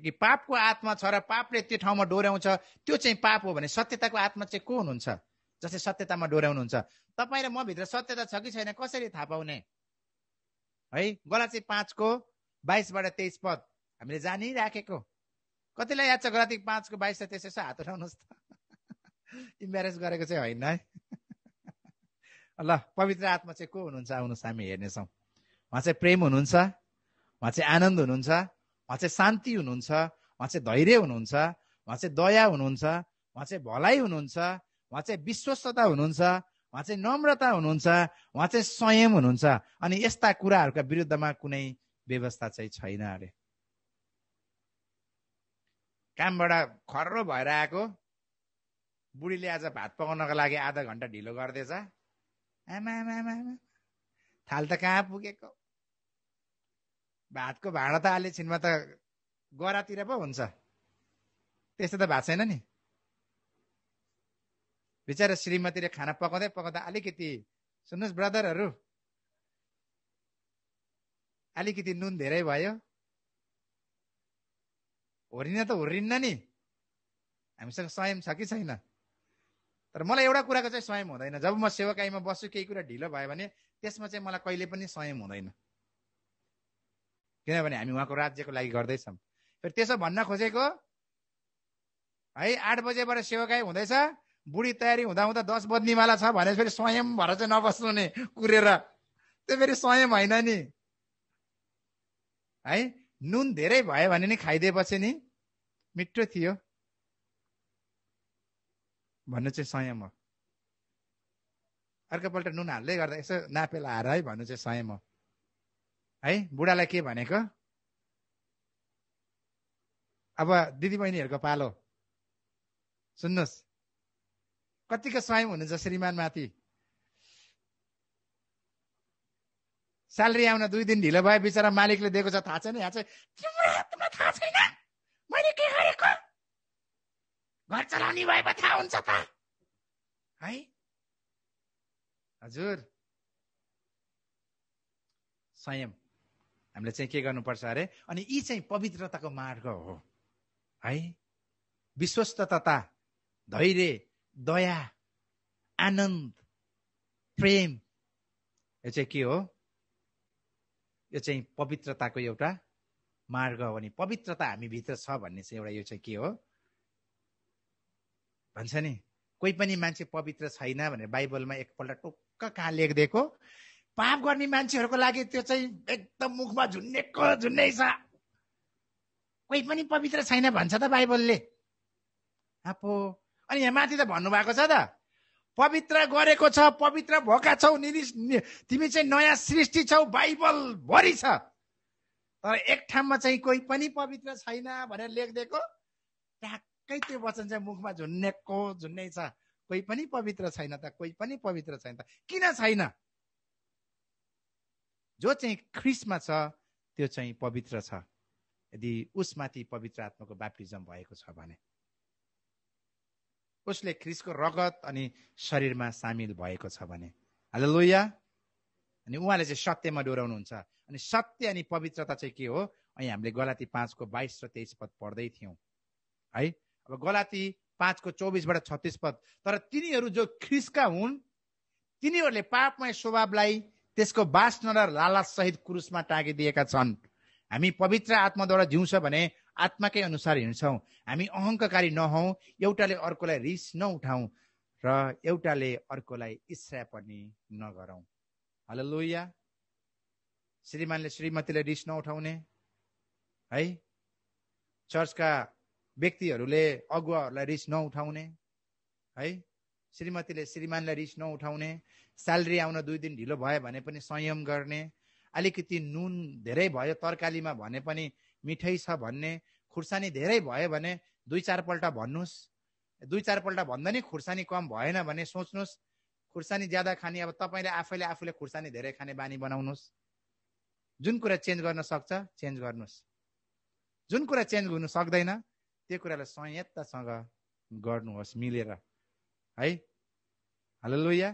कि पापको आत्मा छ र पापले त्यो ठाउँमा डोर्याउँछ त्यो चाहिँ पाप हो भने सत्यताको आत्मा चाहिँ को हुनुहुन्छ जसले सत्यतामा डोर्याउनुहुन्छ तपाईँ र भित्र सत्यता छ कि छैन कसरी थाहा पाउने है गलाती पाँचको बाइसबाट तेइस पद हामीले जानिराखेको कतिलाई याद छ गलाती पाँचको बाइस तेइस यसो हात उठाउनुहोस् त इम्बेरेस गरेको चाहिँ होइन है ल पवित्र आत्मा चाहिँ को हुनुहुन्छ आउनुहोस् हामी हेर्नेछौँ उहाँ चाहिँ प्रेम हुनुहुन्छ उहाँ चाहिँ आनन्द हुनुहुन्छ उहाँ चाहिँ शान्ति हुनुहुन्छ उहाँ चाहिँ धैर्य हुनुहुन्छ उहाँ चाहिँ दया हुनुहुन्छ उहाँ चाहिँ भलाइ हुनुहुन्छ उहाँ चाहिँ विश्वस्तता हुनुहुन्छ उहाँ चाहिँ नम्रता हुनुहुन्छ उहाँ चाहिँ संयम हुनुहुन्छ अनि यस्ता कुराहरूका विरुद्धमा कुनै व्यवस्था चाहिँ छैन अरे कामबाट खर्रो भएर आएको बुढीले आज भात पकाउनको लागि आधा घन्टा ढिलो गर्दैछ आमा आमा आमा आमा थाल त कहाँ पुगेको भातको भाँडा त अहिले छिनमा त गरातिर पो हुन्छ त्यस्तो त भएको छैन नि बिचरा श्रीमतीले खाना पकाउँदै पकाउँदा अलिकति सुन्नुहोस् ब्रदरहरू अलिकति नुन धेरै भयो हुर्न त हुर्न नि हामीसँग स्वयं छ कि छैन तर मलाई एउटा कुराको चाहिँ स्वयं हुँदैन जब म सेवाकाईमा बस्छु केही कुरा ढिलो भयो भने त्यसमा चाहिँ मलाई कहिले पनि स्वयं हुँदैन किनभने हामी उहाँको राज्यको लागि गर्दैछौँ फेरि त्यसो भन्न खोजेको है आठ बजेबाट सेवाकाई हुँदैछ बुढी तयारी हुँदा हुँदा दस बदनीमाला छ भने फेरि स्वयं भएर चाहिँ नबस्नु नि कुरेर त्यो फेरि स्वयं होइन नि है नुन धेरै भयो भने नि खाइदिएपछि नि मिठो थियो भन्नु चाहिँ स्वयं हो अर्कोपल्ट नुन हाल्दै गर्दा यसो नापेल हार है भन्नु चाहिँ स्वयं हो है बुढालाई के भनेको अब दिदीबहिनीहरूको पालो सुन्नुहोस् कतिको स्वयं हुनुहुन्छ श्रीमानमाथि स्यालेरी आउन दुई दिन ढिलो भयो बिचरा मालिकले दिएको छ थाहा छैन यहाँ चाहिँ थाहा छैन मैले के गरेको घर चलाउने भए थाहा हुन्छ त है हजुर संयम हामीले चाहिँ के गर्नुपर्छ अरे अनि यी चाहिँ पवित्रताको मार्ग हो है विश्वस्तता धैर्य दया आनन्द प्रेम यो चाहिँ के हो यो चाहिँ पवित्रताको एउटा मार्ग हो नि पवित्रता हामीभित्र छ भन्ने चाहिँ एउटा यो चाहिँ के हो भन्छ नि कोही पनि मान्छे पवित्र छैन भनेर बाइबलमा एकपल्ट टुक्क कहाँ लेखिदिएको पाप गर्ने मान्छेहरूको लागि त्यो चाहिँ एकदम मुखमा झुन्नेको झुन्नै छ कोही पनि पवित्र छैन भन्छ त बाइबलले आफू अनि यहाँ माथि त भन्नुभएको छ त पवित्र गरेको छ पवित्र भएका छौ तिमी चाहिँ नयाँ सृष्टि छौ बाइबल भरि छ तर एक ठाउँमा चाहिँ कोही पनि पवित्र छैन भनेर लेखिदिएको ट्याक्कै त्यो वचन चाहिँ मुखमा झुन्नेको झुन्नै छ कोही पनि पवित्र छैन त कोही पनि पवित्र छैन त किन छैन जो चाहिँ ख्रिसमा छ त्यो चाहिँ पवित्र छ यदि उसमाथि पवित्र आत्माको ब्याप्टिजम भएको छ भने उसले ख्रिसको रगत अनि शरीरमा सामेल भएको छ भने हाल लोया अनि उहाँले चाहिँ सत्यमा डोराउनुहुन्छ अनि सत्य अनि पवित्रता चाहिँ के हो अनि हामीले गलाती पाँचको बाइस र तेइस पद पढ्दै थियौँ है अब गलाती पाँचको चौबिसबाट छत्तिस पद तर तिनीहरू जो ख्रिसका हुन् तिनीहरूले पापमय स्वभावलाई त्यसको बाँच्न र लालासहित क्रुसमा टाँगिदिएका छन् हामी पवित्र आत्माद्वारा जिउँछ भने आत्माकै अनुसार हिँड्छौँ हामी अहङ्कारी नहौँ एउटाले अर्कोलाई रिस नउठाउँ र एउटाले अर्कोलाई इच्छा पनि नगरौँ हलो लोहिया श्रीमानले श्रीमतीले रिस नउठाउने है चर्चका व्यक्तिहरूले अगुवाहरूलाई रिस नउठाउने है श्रीमतीले श्रीमानलाई रिस नउठाउने स्यालेरी आउन दुई दिन ढिलो भयो भने पनि संयम गर्ने अलिकति नुन धेरै भयो तरकारीमा भने पनि मिठै छ भन्ने खुर्सानी धेरै भयो भने दुई चारपल्ट भन्नुहोस् दुई चारपल्ट भन्दा नि खुर्सानी कम भएन भने सोच्नुहोस् खुर्सानी ज्यादा खाने अब तपाईँले आफैले आफूले खुर्सानी धेरै खाने बानी बनाउनुहोस् जुन कुरा चेन्ज गर्न सक्छ चेन्ज गर्नुहोस् जुन कुरा चेन्ज हुनु सक्दैन त्यो कुरालाई संयत्तासँग गर्नुहोस् मिलेर है हेलो लोहिया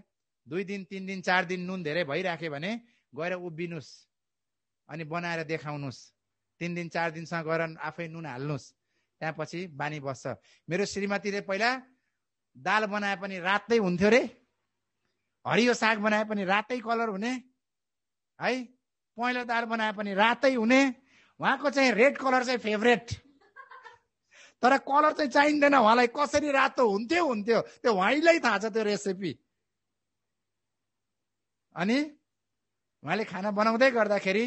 दुई दिन तिन दिन चार दिन नुन धेरै भइराख्यो भने गएर उभिनुहोस् अनि बनाएर देखाउनुहोस् तिन दिन चार दिनसँग गएर आफै नुन हाल्नुहोस् त्यहाँपछि बानी बस्छ मेरो श्रीमतीले पहिला दाल बनाए पनि रातै हुन्थ्यो रे हरियो साग बनाए पनि रातै कलर हुने है पहेँलो दाल बनाए पनि रातै हुने उहाँको चाहिँ रेड कलर चाहिँ फेभरेट तर कलर चाहिँ चाहिँदैन उहाँलाई कसरी रातो हुन्थ्यो हुन्थ्यो त्यो उहाँलाई थाहा छ त्यो रेसिपी अनि उहाँले खाना बनाउँदै गर्दाखेरि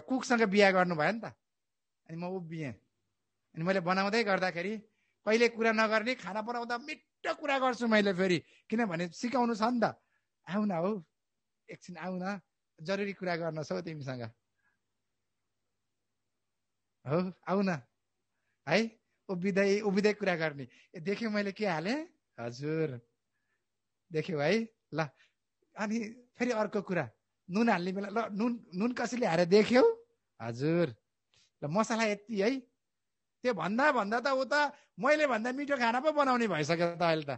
कुकसँग बिहा गर्नु भयो नि त अनि म उभिएँ अनि मैले बनाउँदै गर्दाखेरि कहिले कुरा नगर्ने खाना बनाउँदा मिठो कुरा गर्छु मैले फेरि किनभने सिकाउनु छ नि त आउ न हौ एकछिन आउ न जरुरी कुरा गर्न छौ तिमीसँग हो आउ न है उभिँदै उभिँदै कुरा गर्ने ए देखेँ मैले के हालेँ हजुर देख्यौ है ल अनि फेरि अर्को कुरा नुन हाल्ने बेला ल नुन नुन कसैले हारेर देख्यौ हजुर ल मसला यति है त्यो भन्दा भन्दा त ऊ त मैले भन्दा मिठो खाना पो बनाउने भइसक्यो त अहिले त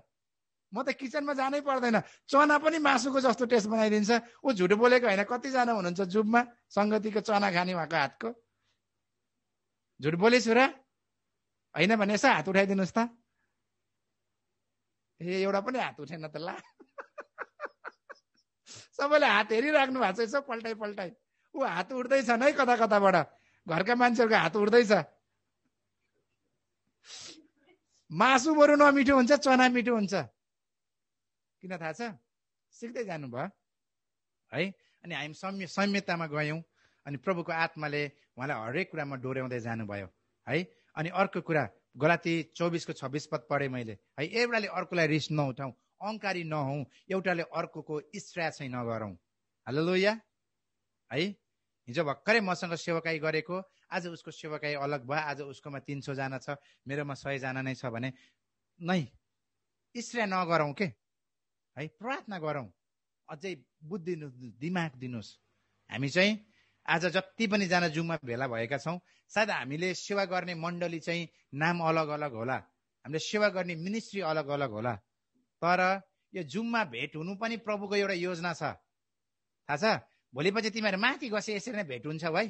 म त किचनमा जानै पर्दैन चना पनि मासुको जस्तो टेस्ट बनाइदिन्छ ऊ झुट बोलेको होइन कतिजना हुनुहुन्छ जुबमा सङ्गतिको चना खाने उहाँको हातको झुट बोलेछु र होइन भने यसो हात उठाइदिनुहोस् त ए एउटा पनि हात उठेन त ला सबैले हात हेरिराख्नु भएको छ यसो पल्टाइ पल्टाइ ऊ हात उठ्दैछ नै कता कताबाट घरका मान्छेहरूको हात उठ्दैछ मासु बरु नमिठो हुन्छ चना मिठो हुन्छ किन थाहा छ सिक्दै जानुभयो है अनि हामी सम्य सम्यतामा गयौँ अनि प्रभुको आत्माले उहाँलाई हरेक कुरामा डोर्याउँदै जानुभयो है अनि अर्को कुरा गलाती चौबिसको छब्बिस पद पढेँ मैले है एउटाले अर्कोलाई रिस नउठाउँ अहङ्कारी नहौँ एउटाले अर्कोको इच्छा चाहिँ नगरौँ हेलो लोया है हिजो भर्खरै मसँग सेवाकाई गरेको आज उसको सेवाकाई अलग भयो आज उसकोमा तिन सौजना छ मेरोमा सयजना नै छ भने नै इच्छा नगरौँ के है प्रार्थना गरौँ अझै बुद्धि दिमाग दिनुहोस् हामी चाहिँ आज जति पनि जना जुङमा भेला भएका छौँ सायद हामीले सेवा गर्ने मण्डली चाहिँ नाम अलग अलग होला हामीले सेवा गर्ने मिनिस्ट्री अलग अलग होला तर यो जुममा भेट हुनु पनि प्रभुको एउटा योजना छ थाहा छ भोलिपछि तिमीहरू माथि गसे यसरी नै भेट हुन्छ भाइ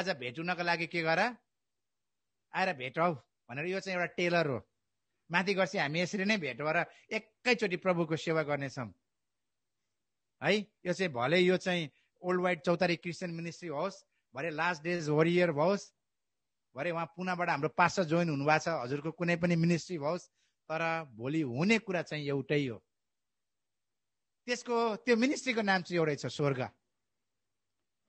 आज भेट हुनको लागि के गर आएर भेट हौ भनेर यो चाहिँ एउटा टेलर हो माथि गसी हामी यसरी नै भेट भएर एकैचोटि प्रभुको सेवा गर्नेछौँ है यो चाहिँ भले यो चाहिँ worldwide Chautari Christian ministry होस् भरे लास्ट डेज वरियर होस् भरे उहाँ पुनाबाट हाम्रो पास्टर जोइन हुनुभएको छ हजुरको कुनै पनि मिनिस्ट्री होस् तर भोलि हुने कुरा चाहिँ एउटै हो त्यसको त्यो मिनिस्ट्रीको नाम चाहिँ एउटै छ स्वर्ग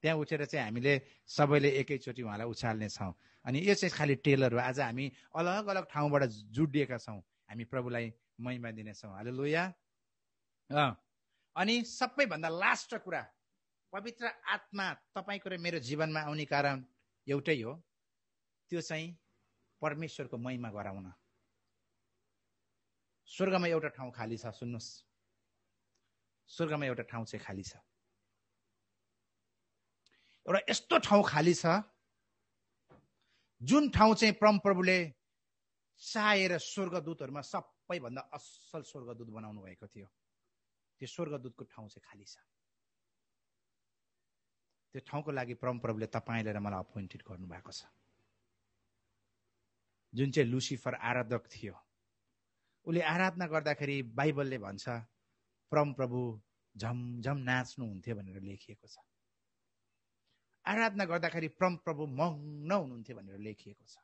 त्यहाँ उठेर चाहिँ हामीले सबैले एकैचोटि उहाँलाई उछाल्ने छौँ अनि यो चाहिँ खालि टेलर हो आज हामी अलग अलग ठाउँबाट जुडिएका छौँ हामी प्रभुलाई महिमा दिनेछौँ हाले लोया अनि सबैभन्दा लास्ट कुरा पवित्र आत्मा तपाईँको र मेरो जीवनमा आउने कारण एउटै हो त्यो चाहिँ परमेश्वरको महिमा गराउन स्वर्गमा एउटा ठाउँ खाली छ सुन्नुहोस् स्वर्गमा एउटा ठाउँ चाहिँ खाली छ एउटा यस्तो ठाउँ खाली छ जुन ठाउँ चाहिँ परमप्रभुले प्रभुले चाहेर स्वर्गदूतहरूमा सबैभन्दा असल स्वर्गदूत बनाउनु भएको थियो त्यो स्वर्गदूतको ठाउँ चाहिँ खाली छ त्यो ठाउँको लागि परमप्रभुले तपाईँले र मलाई अपोइन्टेड गर्नुभएको छ जुन चाहिँ लुसिफर आराधक थियो उसले आराधना गर्दाखेरि बाइबलले भन्छ परम प्रभु झमझम नाच्नुहुन्थ्यो भनेर लेखिएको छ आराधना गर्दाखेरि परम प्रभु मग्न हुनुहुन्थ्यो भनेर लेखिएको छ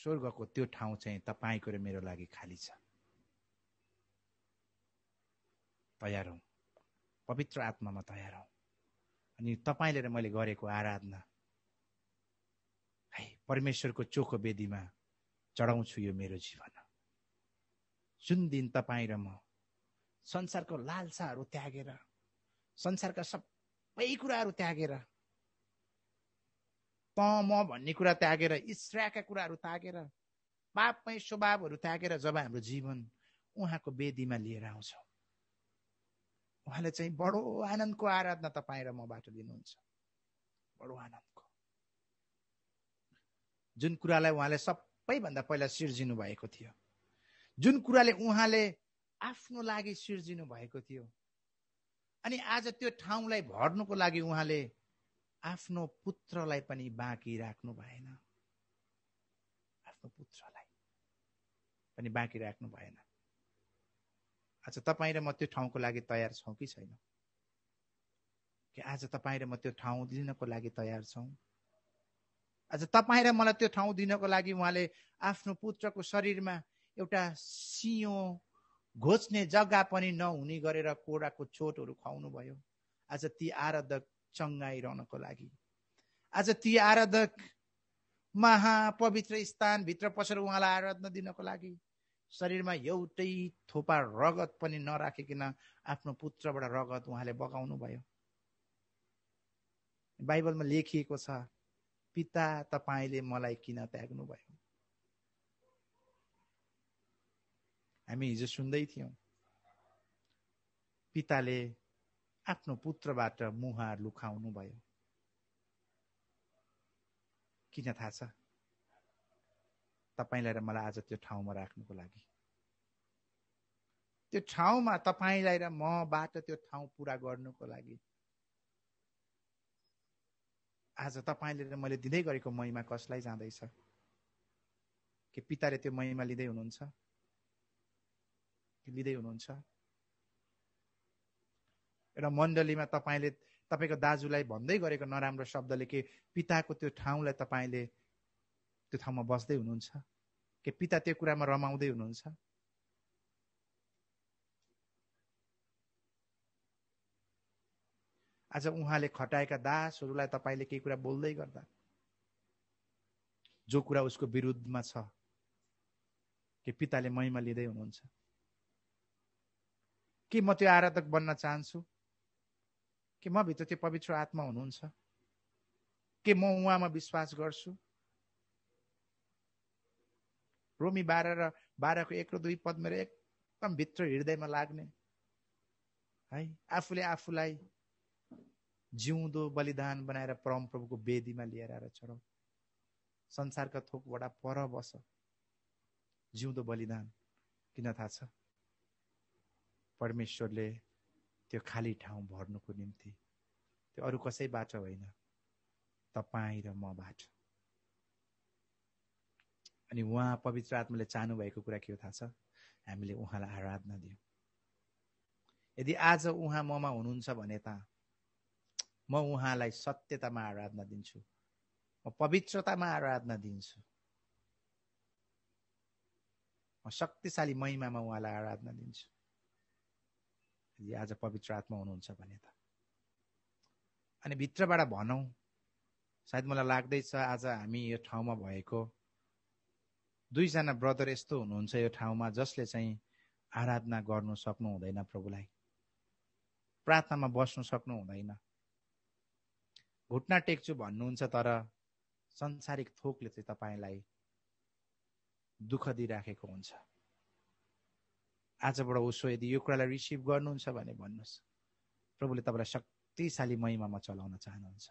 स्वर्गको त्यो ठाउँ चाहिँ तपाईँको र मेरो लागि खाली छ तयार हौ पवित्र आत्मामा तयार हौ अनि तपाईँले र मैले गरेको आराधना है परमेश्वरको चोखो वेदीमा चढाउँछु यो मेरो जीवन जुन दिन तपाईँ र म संसारको लालसाहरू त्यागेर संसारका सबै कुराहरू त्यागेर त म भन्ने कुरा त्यागेर ईश्राका कुराहरू त्यागेर पापमै स्वभावहरू त्यागेर जब हाम्रो जीवन उहाँको वेदीमा लिएर आउँछौँ उहाँले चाहिँ बडो आनन्दको आराधना तपाईँ र म मबाट लिनुहुन्छ बडो आनन्दको जुन कुरालाई उहाँले सब सबैभन्दा पहिला सिर्जिनु भएको थियो जुन कुराले उहाँले आफ्नो लागि सिर्जिनु भएको थियो अनि आज त्यो ठाउँलाई भर्नुको लागि उहाँले आफ्नो पुत्रलाई पनि बाँकी राख्नु भएन आफ्नो पुत्रलाई पनि बाँकी राख्नु भएन आज तपाईँ र म त्यो ठाउँको लागि तयार छौँ कि छैन कि आज तपाईँ र म त्यो ठाउँ लिनको लागि तयार छौँ आज तपाईँ र मलाई त्यो ठाउँ दिनको लागि उहाँले आफ्नो पुत्रको शरीरमा एउटा सियो घोच्ने जग्गा पनि नहुने गरेर कोडाको चोटहरू खुवाउनु भयो आज ती आराधक चङ्गाइरहनको लागि आज ती आराधक महापवित्र स्थानभित्र पसेर उहाँलाई आराधना दिनको लागि शरीरमा एउटै थोपा रगत पनि नराखिकन आफ्नो पुत्रबाट रगत उहाँले बगाउनु भयो बाइबलमा लेखिएको छ पिता तपाईँले मलाई किन त्याग्नुभयो हामी हिजो सुन्दै थियौँ पिताले आफ्नो पुत्रबाट मुहार लुकाउनु भयो किन थाहा छ तपाईँलाई र मलाई आज त्यो ठाउँमा राख्नुको लागि त्यो ठाउँमा तपाईँलाई र मबाट त्यो ठाउँ पुरा गर्नुको लागि आज तपाईँले मैले दिँदै गरेको महिमा कसलाई जाँदैछ के पिताले त्यो महिमा लिँदै हुनुहुन्छ लिँदै हुनुहुन्छ एउटा मण्डलीमा तपाईँले तपाईँको दाजुलाई भन्दै गरेको नराम्रो शब्दले के पिताको त्यो ठाउँलाई तपाईँले त्यो ठाउँमा बस्दै हुनुहुन्छ के पिता त्यो कुरामा रमाउँदै हुनुहुन्छ आज उहाँले खटाएका दासहरूलाई तपाईँले केही कुरा बोल्दै गर्दा जो कुरा उसको विरुद्धमा छ के पिताले महिमा लिँदै हुनुहुन्छ के म त्यो आराधक बन्न चाहन्छु के म भित्र त्यो पवित्र आत्मा हुनुहुन्छ के म उहाँमा विश्वास गर्छु रोमी बाह्र र बाह्रको एक र दुई पद मेरो एकदम भित्र हृदयमा लाग्ने है आफूले आफूलाई जिउँदो बलिदान बनाएर परमप्रभुको वेदीमा लिएर आएर चढाउ संसारका थोकबाट पर बस जिउँदो बलिदान किन थाहा छ परमेश्वरले त्यो खाली ठाउँ भर्नुको निम्ति त्यो अरू कसैबाट होइन तपाईँ र मबाट अनि उहाँ पवित्र आत्माले भएको कुरा के हो थाहा छ हामीले उहाँलाई आराधना दियौँ यदि आज उहाँ ममा हुनुहुन्छ भने त म उहाँलाई सत्यतामा आराधना दिन्छु म पवित्रतामा आराधना दिन्छु म शक्तिशाली महिमामा उहाँलाई आराधना दिन्छु यदि आज पवित्र आत्मा हुनुहुन्छ भने त अनि भित्रबाट भनौँ सायद मलाई लाग्दैछ आज हामी यो ठाउँमा भएको दुईजना ब्रदर यस्तो हुनुहुन्छ यो ठाउँमा जसले चाहिँ आराधना गर्नु सक्नु हुँदैन प्रभुलाई प्रार्थनामा बस्नु सक्नु हुँदैन घुटना टेक्छु भन्नुहुन्छ तर संसारिक थोकले चाहिँ तपाईँलाई दुःख दिइराखेको हुन्छ आजबाट उसो यदि यो कुरालाई रिसिभ गर्नुहुन्छ भने भन्नुहोस् प्रभुले तपाईँलाई शक्तिशाली महिमामा चलाउन चाहनुहुन्छ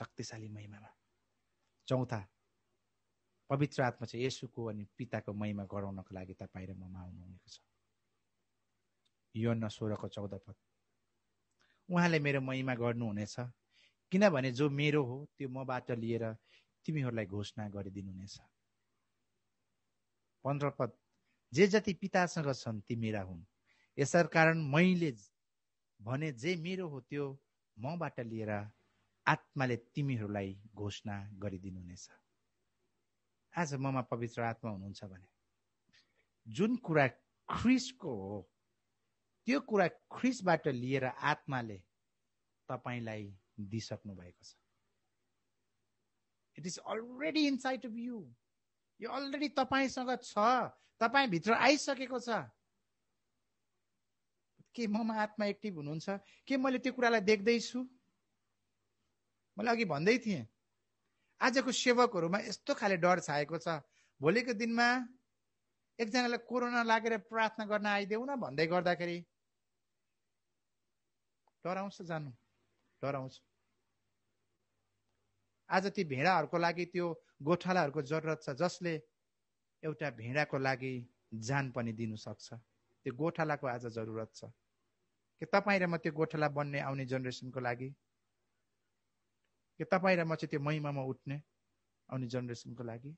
शक्तिशाली महिमामा चौथा पवित्र आत्मा चाहिँ यसुको अनि पिताको महिमा गराउनको लागि तपाईँ र ममा आउनुहुनेको छ यो न सोह्रको चौध पद उहाँले मेरो महिमा गर्नुहुनेछ किनभने जो मेरो हो त्यो मबाट लिएर तिमीहरूलाई घोषणा गरिदिनुहुनेछ पन्ध्र पद जे जति पितासँग छन् ती मेरा हुन् यसर कारण मैले भने जे मेरो हो त्यो मबाट लिएर आत्माले तिमीहरूलाई घोषणा गरिदिनुहुनेछ आज ममा पवित्र आत्मा हुनुहुन्छ भने जुन कुरा ख्रिसको हो त्यो कुरा ख्रिसबाट लिएर आत्माले तपाईँलाई दिइसक्नु भएको छ it is already inside of you यो अलरेडी तपाईँसँग छ तपाईँभित्र आइसकेको छ के ममा आत्मा एक्टिभ हुनुहुन्छ के मैले त्यो कुरालाई देख्दैछु मैले अघि भन्दै थिएँ आजको सेवकहरूमा यस्तो खाले डर छाएको छ भोलिको दिनमा एकजनालाई कोरोना लागेर प्रार्थना गर्न आइदेऊ न भन्दै गर्दाखेरि डराउँछ जानु डराउँछ आज ती भेडाहरूको लागि त्यो गोठालाहरूको जरुरत छ जसले एउटा भेडाको लागि जान पनि दिनु सक्छ त्यो गोठालाको आज जरुरत छ कि तपाईँ र म त्यो गोठाला बन्ने आउने जेनेरेसनको लागि के तपाईँ र म चाहिँ त्यो महिमामा उठ्ने आउने जेनेरेसनको लागि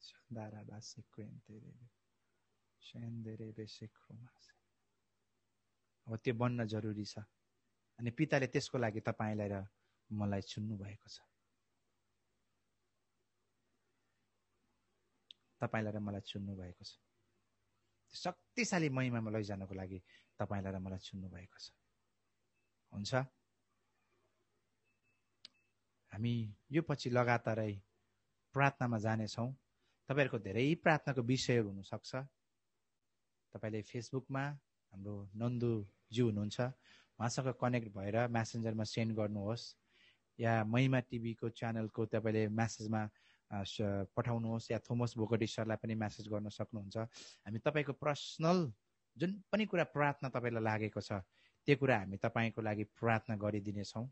Shandara basikwente rebe. अब त्यो बन्न जरुरी छ अनि पिताले त्यसको लागि तपाईँलाई र मलाई चुन्नु भएको छ तपाईँलाई र मलाई चुन्नु भएको छ शक्तिशाली महिमामा लैजानको लागि तपाईँलाई र मलाई चुन्नु भएको छ हुन्छ हामी यो पछि लगातारै प्रार्थनामा जानेछौँ तपाईँहरूको धेरै प्रार्थनाको विषयहरू हुनसक्छ तपाईँले फेसबुकमा हाम्रो नन्दुज्यू हुनुहुन्छ उहाँसँग कनेक्ट भएर म्यासेन्जरमा सेन्ड गर्नुहोस् या महिमा टिभीको च्यानलको तपाईँले म्यासेजमा पठाउनुहोस् या थोमस भोकटी सरलाई पनि म्यासेज गर्न सक्नुहुन्छ हामी तपाईँको पर्सनल जुन पनि कुरा प्रार्थना तपाईँलाई लागेको छ त्यो कुरा हामी तपाईँको लागि प्रार्थना गरिदिनेछौँ